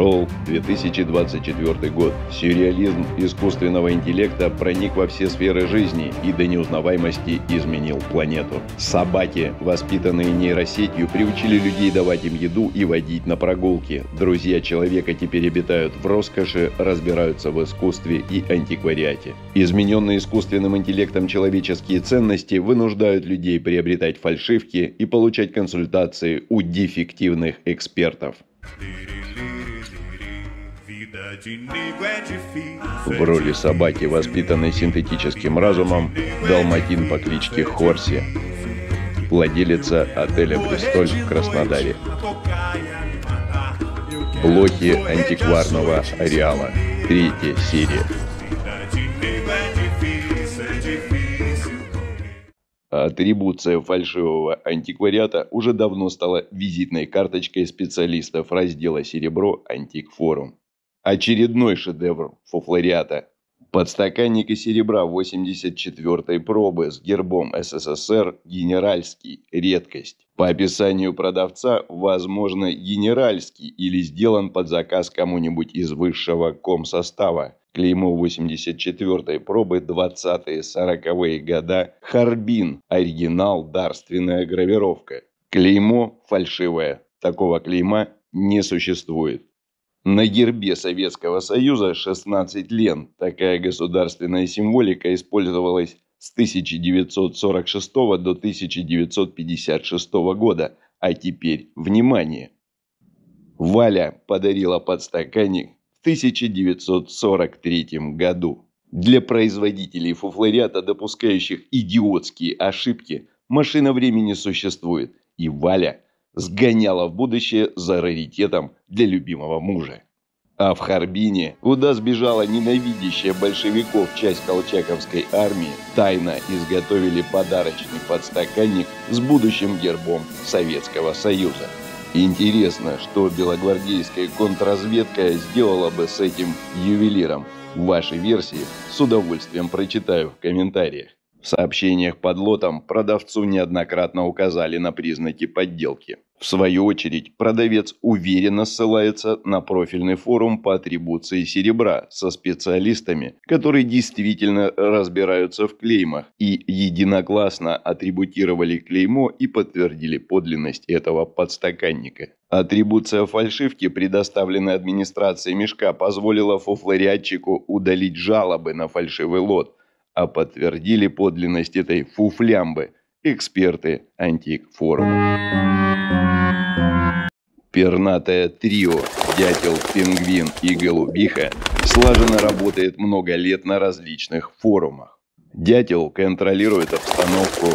Шел 2024 год. Сюрреализм искусственного интеллекта проник во все сферы жизни и до неузнаваемости изменил планету. Собаки, воспитанные нейросетью, приучили людей давать им еду и водить на прогулки. Друзья человека теперь обитают в роскоши, разбираются в искусстве и антиквариате. Измененные искусственным интеллектом человеческие ценности вынуждают людей приобретать фальшивки и получать консультации у дефективных экспертов. Ты в роли собаки, воспитанной синтетическим разумом, далматин по кличке Хорси, владелица отеля «Бристоль» в Краснодаре. Блоки антикварного ареала. Третья серия. Атрибуция фальшивого антиквариата уже давно стала визитной карточкой специалистов раздела «Серебро» «Антикфорум». Очередной шедевр фуфлориата. Подстаканник из серебра 84-й пробы с гербом СССР «Генеральский» – редкость. По описанию продавца, возможно, генеральский или сделан под заказ кому-нибудь из высшего комсостава. Клеймо 84-й пробы 20-е 40-е года «Харбин» – оригинал «Дарственная гравировка». Клеймо фальшивое. Такого клейма не существует. На гербе Советского Союза 16 лент. Такая государственная символика использовалась с 1946 до 1956 года. А теперь внимание! Валя подарила подстаканник в 1943 году. Для производителей фуфлориата, допускающих идиотские ошибки, машина времени существует. И Валя – сгоняла в будущее за раритетом для любимого мужа. А в Харбине, куда сбежала ненавидящая большевиков часть колчаковской армии, тайно изготовили подарочный подстаканник с будущим гербом Советского Союза. Интересно, что белогвардейская контрразведка сделала бы с этим ювелиром. Ваши версии с удовольствием прочитаю в комментариях. В сообщениях под лотом продавцу неоднократно указали на признаки подделки. В свою очередь, продавец уверенно ссылается на профильный форум по атрибуции серебра со специалистами, которые действительно разбираются в клеймах и единогласно атрибутировали клеймо и подтвердили подлинность этого подстаканника. Атрибуция фальшивки, предоставленная администрацией мешка, позволила фуфлориатчику удалить жалобы на фальшивый лот, а подтвердили подлинность этой фуфлямбы эксперты антикфорума. Пернатое трио «Дятел», «Пингвин» и «Голубиха» слаженно работает много лет на различных форумах. Дятел контролирует обстановку,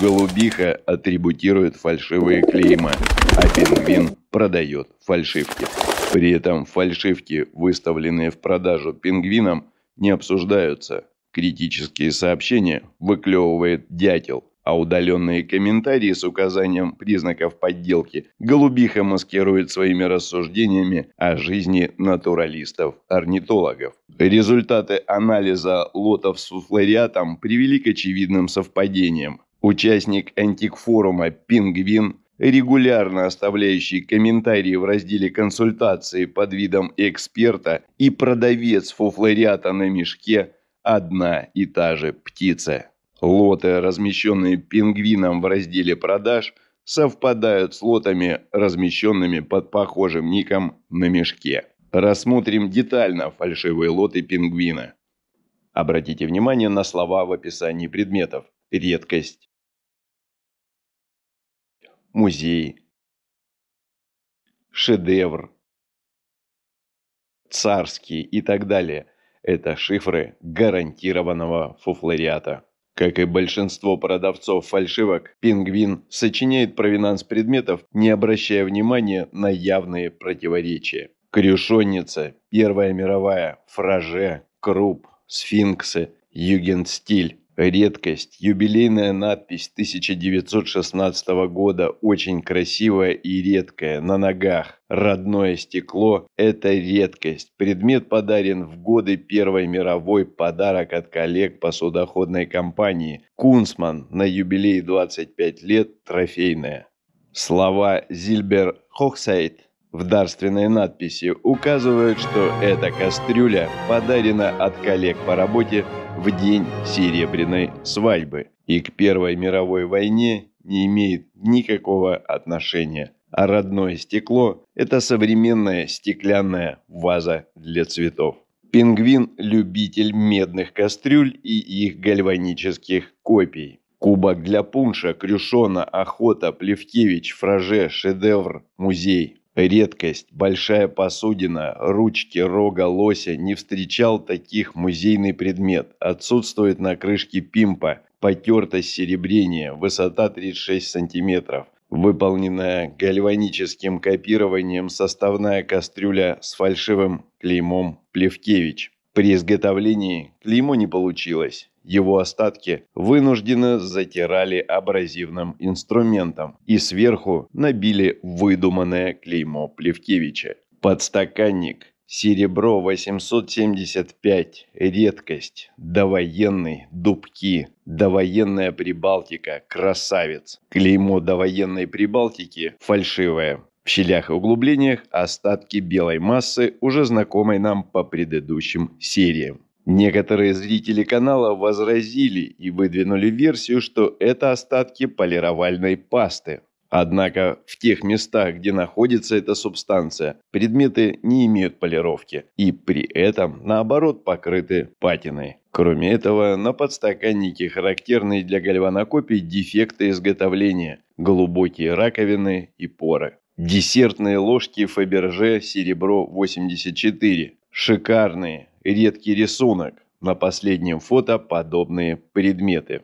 голубиха атрибутирует фальшивые клейма, а пингвин продает фальшивки. При этом фальшивки, выставленные в продажу пингвином, не обсуждаются. Критические сообщения выклевывает дятел, а удаленные комментарии с указанием признаков подделки голубиха маскирует своими рассуждениями о жизни натуралистов-орнитологов. Результаты анализа лотов с флориатом привели к очевидным совпадениям. Участник антикфорума «Пингвин», регулярно оставляющий комментарии в разделе консультации под видом эксперта и продавец фуфлориата на мешке – одна и та же птица. Лоты, размещенные пингвином в разделе продаж, совпадают с лотами, размещенными под похожим ником на мешке. Рассмотрим детально фальшивые лоты пингвина. Обратите внимание на слова в описании предметов. Редкость. Музей. Шедевр. Царский и так далее это шифры гарантированного фуфлориата. Как и большинство продавцов фальшивок, пингвин сочиняет провинанс предметов, не обращая внимания на явные противоречия. Крюшонница, Первая мировая, Фраже, Круп, Сфинксы, Югенстиль, Редкость, юбилейная надпись 1916 года, очень красивая и редкая, на ногах. Родное стекло – это редкость. Предмет подарен в годы Первой мировой, подарок от коллег по судоходной компании. Кунсман на юбилей 25 лет, трофейная. Слова Зильбер Хохсайт в дарственной надписи указывают, что эта кастрюля подарена от коллег по работе в день серебряной свадьбы и к Первой мировой войне не имеет никакого отношения. А родное стекло – это современная стеклянная ваза для цветов. Пингвин – любитель медных кастрюль и их гальванических копий. Кубок для пунша, Крюшона, Охота, Плевкевич, Фраже, Шедевр, Музей – Редкость, большая посудина, ручки рога лося не встречал таких музейный предмет. Отсутствует на крышке пимпа, потертость серебрения, высота 36 сантиметров. Выполненная гальваническим копированием составная кастрюля с фальшивым клеймом «Плевкевич». При изготовлении клеймо не получилось. Его остатки вынужденно затирали абразивным инструментом и сверху набили выдуманное клеймо Плевкевича. Подстаканник Серебро 875, редкость, довоенный, дубки, довоенная Прибалтика, красавец. Клеймо довоенной Прибалтики фальшивое. В щелях и углублениях остатки белой массы, уже знакомой нам по предыдущим сериям. Некоторые зрители канала возразили и выдвинули версию, что это остатки полировальной пасты. Однако в тех местах, где находится эта субстанция, предметы не имеют полировки и при этом, наоборот, покрыты патиной. Кроме этого, на подстаканнике характерны для гальванокопий дефекты изготовления, глубокие раковины и поры. Десертные ложки Фаберже Серебро 84. Шикарные, редкий рисунок. На последнем фото подобные предметы.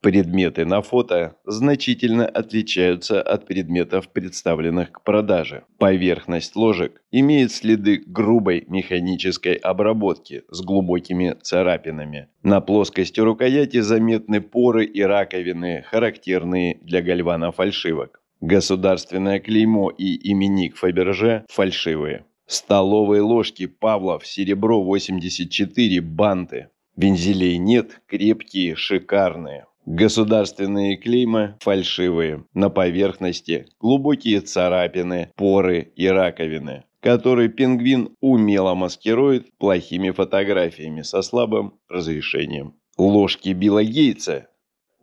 Предметы на фото значительно отличаются от предметов, представленных к продаже. Поверхность ложек имеет следы грубой механической обработки с глубокими царапинами. На плоскости рукояти заметны поры и раковины, характерные для гальванофальшивок. Государственное клеймо и именик Фаберже фальшивые. Столовые ложки Павлов, серебро 84, банты. Вензелей нет, крепкие, шикарные. Государственные клеймы фальшивые. На поверхности глубокие царапины, поры и раковины, которые пингвин умело маскирует плохими фотографиями со слабым разрешением. Ложки Билла Гейтса?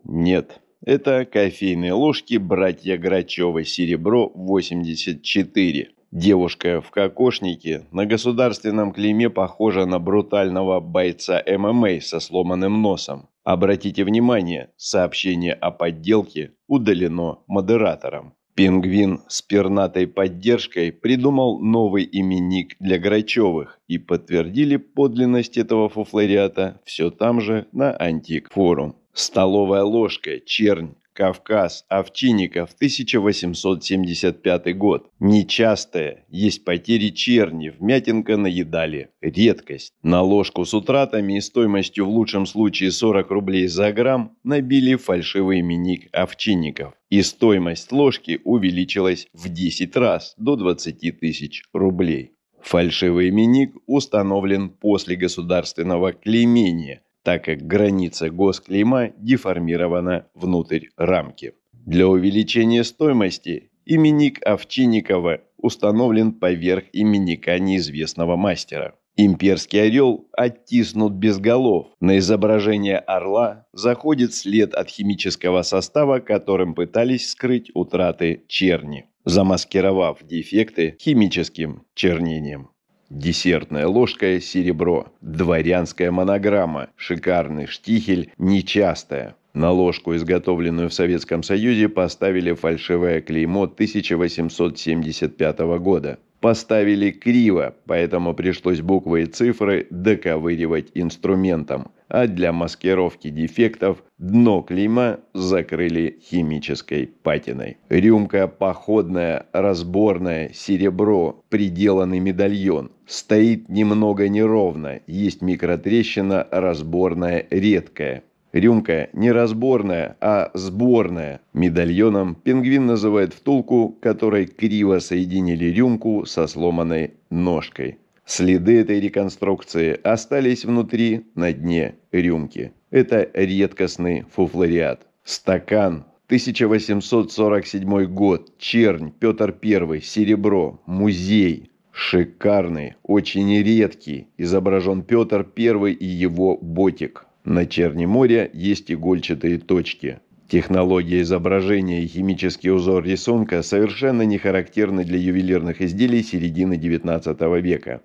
Нет. Это кофейные ложки братья Грачева «Серебро-84». Девушка в кокошнике на государственном клейме похожа на брутального бойца ММА со сломанным носом. Обратите внимание, сообщение о подделке удалено модератором. Пингвин с пернатой поддержкой придумал новый именник для Грачевых и подтвердили подлинность этого фуфлориата все там же на антик-форум. Столовая ложка, чернь, Кавказ, Овчинников, 1875 год. Нечастая, есть потери черни, вмятинка наедали. Редкость. На ложку с утратами и стоимостью в лучшем случае 40 рублей за грамм набили фальшивый миник Овчинников. И стоимость ложки увеличилась в 10 раз до 20 тысяч рублей. Фальшивый миник установлен после государственного клеймения так как граница госклейма деформирована внутрь рамки. Для увеличения стоимости именник Овчинникова установлен поверх именника неизвестного мастера. Имперский орел оттиснут без голов. На изображение орла заходит след от химического состава, которым пытались скрыть утраты черни, замаскировав дефекты химическим чернением. Десертная ложка – серебро, дворянская монограмма, шикарный штихель – нечастая. На ложку, изготовленную в Советском Союзе, поставили фальшивое клеймо 1875 года. Поставили криво, поэтому пришлось буквы и цифры доковыривать инструментом – а для маскировки дефектов дно клейма закрыли химической патиной. Рюмка походная, разборная, серебро, приделанный медальон. Стоит немного неровно, есть микротрещина, разборная, редкая. Рюмка не разборная, а сборная. Медальоном пингвин называет втулку, которой криво соединили рюмку со сломанной ножкой. Следы этой реконструкции остались внутри, на дне рюмки. Это редкостный фуфлориат. Стакан 1847 год, Чернь, Петр I, серебро, музей. Шикарный, очень редкий, изображен Петр I и его ботик. На Черне море есть игольчатые точки. Технология изображения и химический узор рисунка совершенно не характерны для ювелирных изделий середины XIX века.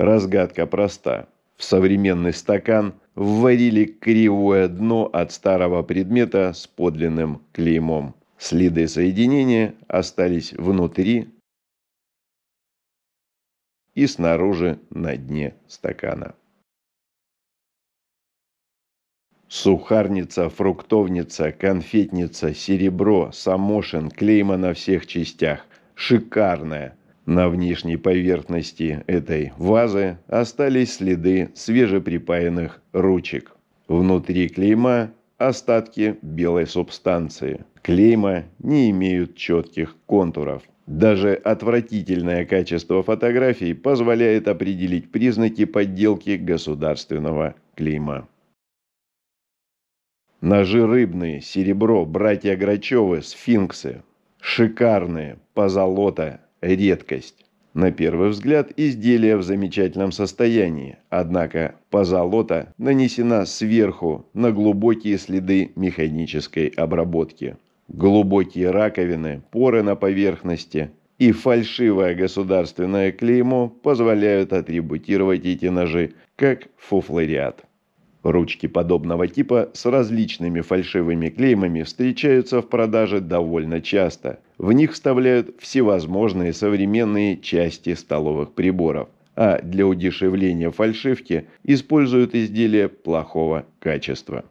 Разгадка проста. В современный стакан вводили кривое дно от старого предмета с подлинным клеймом. Следы соединения остались внутри и снаружи на дне стакана. Сухарница, фруктовница, конфетница, серебро, самошин, клейма на всех частях. Шикарная, на внешней поверхности этой вазы остались следы свежеприпаянных ручек. Внутри клейма остатки белой субстанции. Клейма не имеют четких контуров. Даже отвратительное качество фотографий позволяет определить признаки подделки государственного клейма. Ножи рыбные, серебро, братья Грачевы, сфинксы. Шикарные, позолота, редкость. На первый взгляд изделие в замечательном состоянии, однако позолота нанесена сверху на глубокие следы механической обработки. Глубокие раковины, поры на поверхности и фальшивое государственное клеймо позволяют атрибутировать эти ножи как фуфлориат. Ручки подобного типа с различными фальшивыми клеймами встречаются в продаже довольно часто – в них вставляют всевозможные современные части столовых приборов, а для удешевления фальшивки используют изделия плохого качества.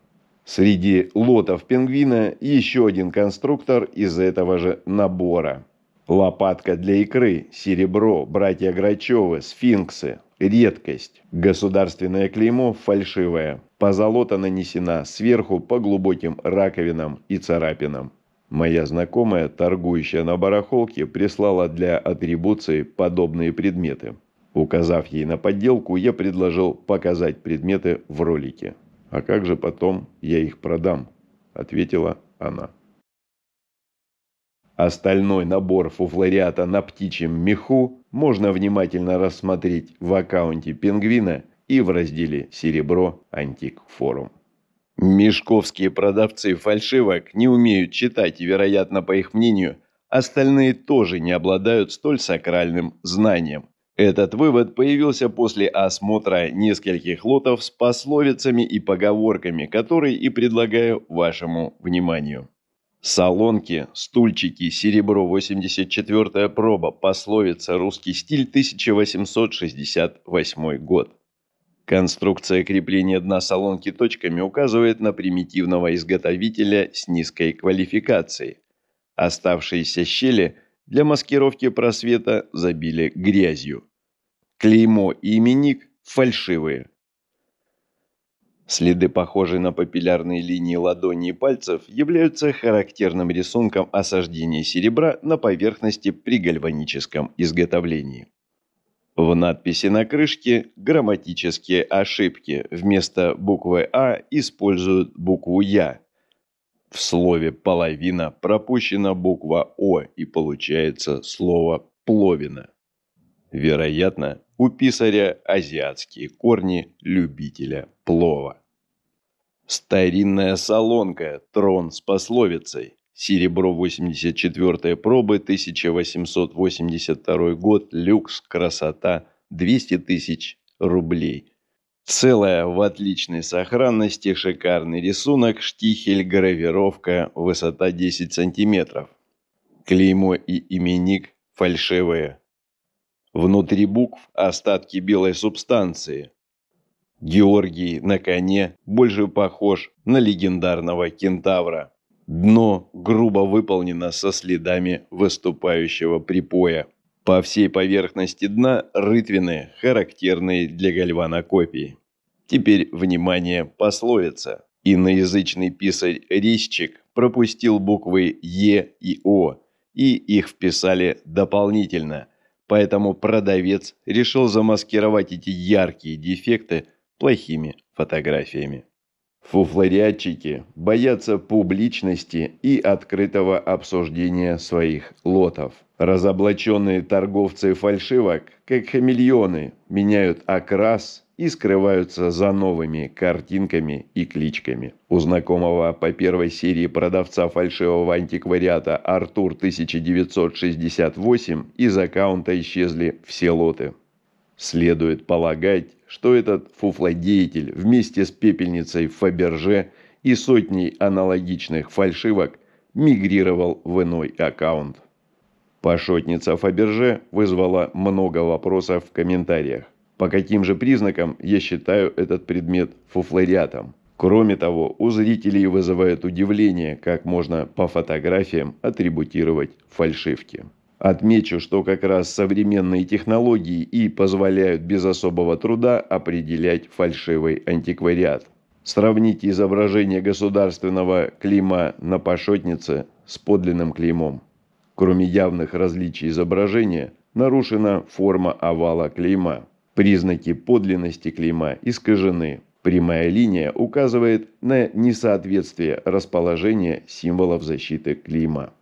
Среди лотов пингвина еще один конструктор из этого же набора. Лопатка для икры, серебро, братья Грачевы, сфинксы, редкость. Государственное клеймо фальшивое. Позолота нанесена сверху по глубоким раковинам и царапинам. Моя знакомая, торгующая на барахолке, прислала для атрибуции подобные предметы. Указав ей на подделку, я предложил показать предметы в ролике. «А как же потом я их продам?» – ответила она. Остальной набор фуфлориата на птичьем меху можно внимательно рассмотреть в аккаунте «Пингвина» и в разделе «Серебро. Антик. Форум». Мешковские продавцы фальшивок не умеют читать, и, вероятно, по их мнению, остальные тоже не обладают столь сакральным знанием. Этот вывод появился после осмотра нескольких лотов с пословицами и поговорками, которые и предлагаю вашему вниманию. Солонки, стульчики, серебро, 84-я проба, пословица, русский стиль, 1868 год. Конструкция крепления дна салонки точками указывает на примитивного изготовителя с низкой квалификацией. Оставшиеся щели для маскировки просвета забили грязью. Клеймо и именник фальшивые. Следы, похожие на папиллярные линии ладони и пальцев, являются характерным рисунком осаждения серебра на поверхности при гальваническом изготовлении. В надписи на крышке грамматические ошибки. Вместо буквы «А» используют букву «Я». В слове «половина» пропущена буква «О» и получается слово «пловина». Вероятно, у писаря азиатские корни любителя плова. Старинная солонка, трон с пословицей. Серебро 84 пробы, 1882 год, люкс, красота, 200 тысяч рублей. Целая в отличной сохранности, шикарный рисунок, штихель, гравировка, высота 10 сантиметров. Клеймо и именник фальшивые. Внутри букв остатки белой субстанции. Георгий на коне больше похож на легендарного кентавра. Дно грубо выполнено со следами выступающего припоя. По всей поверхности дна рытвины, характерные для гальванокопии. Теперь, внимание, пословица. Иноязычный писарь Рисчик пропустил буквы Е и О, и их вписали дополнительно. Поэтому продавец решил замаскировать эти яркие дефекты плохими фотографиями. Фуфлорядчики боятся публичности и открытого обсуждения своих лотов. Разоблаченные торговцы фальшивок, как хамелеоны, меняют окрас и скрываются за новыми картинками и кличками. У знакомого по первой серии продавца фальшивого антиквариата Артур 1968 из аккаунта исчезли все лоты. Следует полагать, что этот фуфлодеятель вместе с пепельницей Фаберже и сотней аналогичных фальшивок мигрировал в иной аккаунт. Пошотница Фаберже вызвала много вопросов в комментариях. По каким же признакам я считаю этот предмет фуфлориатом? Кроме того, у зрителей вызывает удивление, как можно по фотографиям атрибутировать фальшивки. Отмечу, что как раз современные технологии и позволяют без особого труда определять фальшивый антиквариат. Сравните изображение государственного клейма на пошотнице с подлинным клеймом. Кроме явных различий изображения, нарушена форма овала клейма. Признаки подлинности клейма искажены. Прямая линия указывает на несоответствие расположения символов защиты клейма.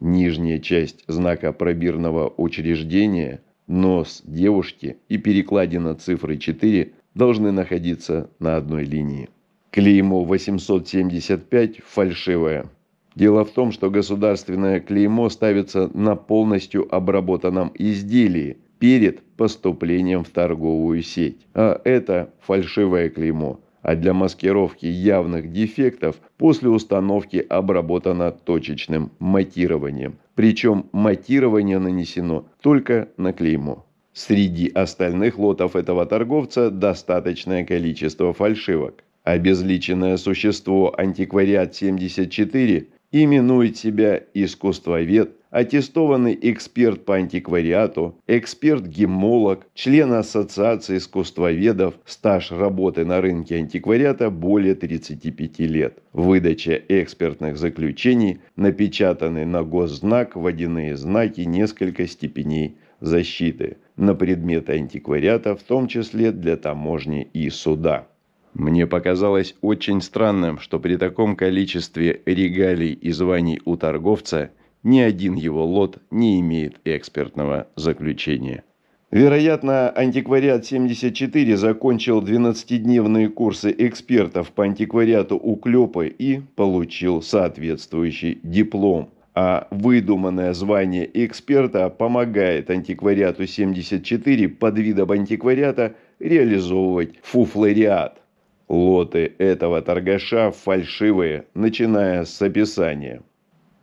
Нижняя часть знака пробирного учреждения, нос девушки и перекладина цифры 4 должны находиться на одной линии. Клеймо 875 фальшивое. Дело в том, что государственное клеймо ставится на полностью обработанном изделии перед поступлением в торговую сеть. А это фальшивое клеймо – а для маскировки явных дефектов после установки обработана точечным матированием. Причем матирование нанесено только на клеймо. Среди остальных лотов этого торговца достаточное количество фальшивок. Обезличенное существо антиквариат 74 именует себя искусствовед аттестованный эксперт по антиквариату, эксперт-гемолог, член Ассоциации искусствоведов, стаж работы на рынке антиквариата более 35 лет. Выдача экспертных заключений, напечатаны на госзнак водяные знаки несколько степеней защиты на предметы антиквариата, в том числе для таможни и суда. Мне показалось очень странным, что при таком количестве регалий и званий у торговца – ни один его лот не имеет экспертного заключения. Вероятно, «Антиквариат-74» закончил 12-дневные курсы экспертов по антиквариату Уклёпа и получил соответствующий диплом. А выдуманное звание эксперта помогает «Антиквариату-74» под видом антиквариата реализовывать фуфлориат. Лоты этого торгаша фальшивые, начиная с описания.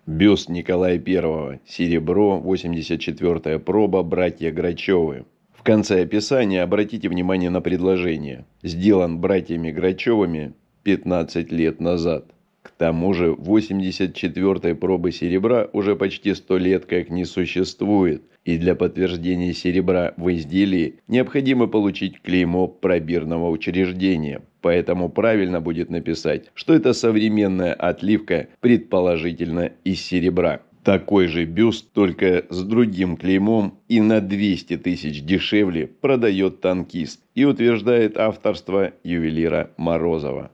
Бюст Николая I, серебро, 84-я проба, братья Грачевы. В конце описания обратите внимание на предложение. Сделан братьями Грачевыми 15 лет назад. К тому же 84-й пробы серебра уже почти 100 лет как не существует, и для подтверждения серебра в изделии необходимо получить клеймо пробирного учреждения. Поэтому правильно будет написать, что это современная отливка, предположительно из серебра. Такой же бюст, только с другим клеймом и на 200 тысяч дешевле продает танкист и утверждает авторство ювелира Морозова.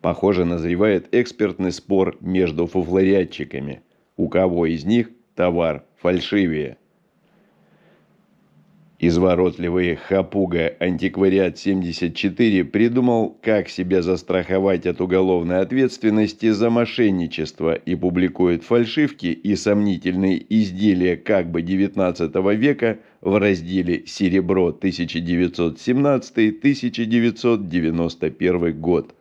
Похоже, назревает экспертный спор между фуфлорядчиками. У кого из них товар фальшивее. Изворотливый хапуга «Антиквариат-74» придумал, как себя застраховать от уголовной ответственности за мошенничество и публикует фальшивки и сомнительные изделия как бы XIX века в разделе «Серебро 1917-1991 год».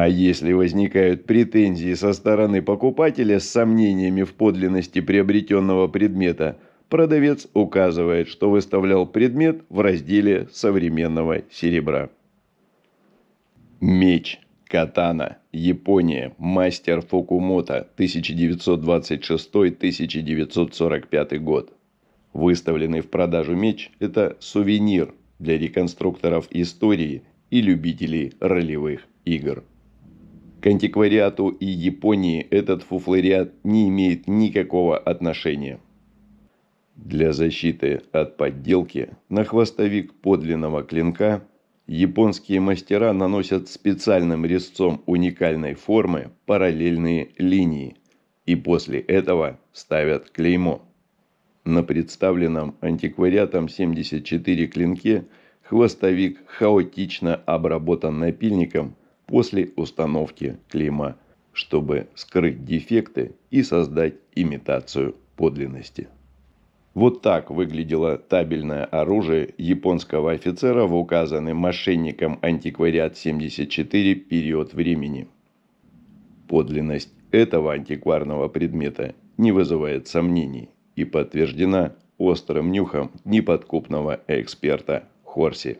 А если возникают претензии со стороны покупателя с сомнениями в подлинности приобретенного предмета, продавец указывает, что выставлял предмет в разделе современного серебра. Меч. Катана. Япония. Мастер Фукумото. 1926-1945 год. Выставленный в продажу меч – это сувенир для реконструкторов истории и любителей ролевых игр антиквариату и Японии этот фуфлориат не имеет никакого отношения. Для защиты от подделки на хвостовик подлинного клинка японские мастера наносят специальным резцом уникальной формы параллельные линии и после этого ставят клеймо. На представленном антиквариатом 74 клинке хвостовик хаотично обработан напильником – после установки клейма, чтобы скрыть дефекты и создать имитацию подлинности. Вот так выглядело табельное оружие японского офицера в указанный мошенником антиквариат 74 период времени. Подлинность этого антикварного предмета не вызывает сомнений и подтверждена острым нюхом неподкупного эксперта Хорси.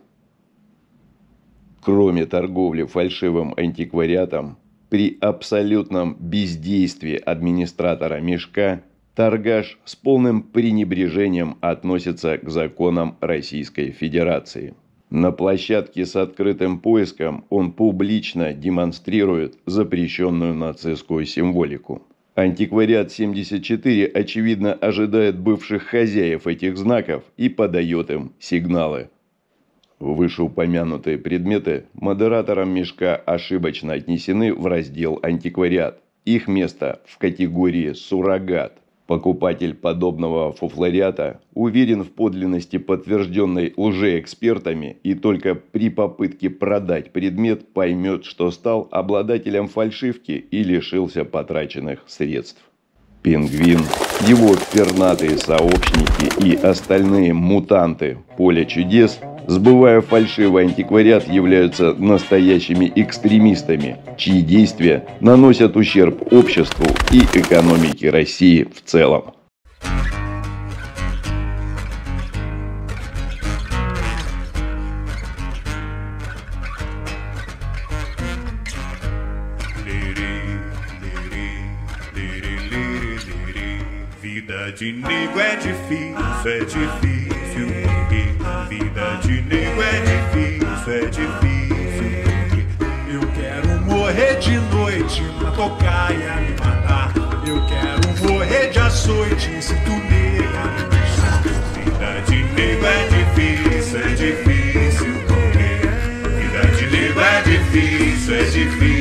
Кроме торговли фальшивым антиквариатом, при абсолютном бездействии администратора мешка торгаш с полным пренебрежением относится к законам Российской Федерации. На площадке с открытым поиском он публично демонстрирует запрещенную нацистскую символику. Антиквариат 74 очевидно ожидает бывших хозяев этих знаков и подает им сигналы – Вышеупомянутые предметы модератором мешка ошибочно отнесены в раздел «Антиквариат». Их место в категории «Суррогат». Покупатель подобного фуфлориата уверен в подлинности подтвержденной лжеэкспертами и только при попытке продать предмет поймет, что стал обладателем фальшивки и лишился потраченных средств. Пингвин, его пернатые сообщники и остальные мутанты поля чудес сбывая фальшивый антиквариат, являются настоящими экстремистами, чьи действия наносят ущерб обществу и экономике России в целом. Vida de nego é difícil, é difícil. Porque vida de nego é difícil, é difícil. Eu quero morrer de noite na e me matar. Eu quero morrer de açoite se tu nega me deixar. Vida de nego é difícil, é difícil. Porque vida de nego é difícil, é difícil.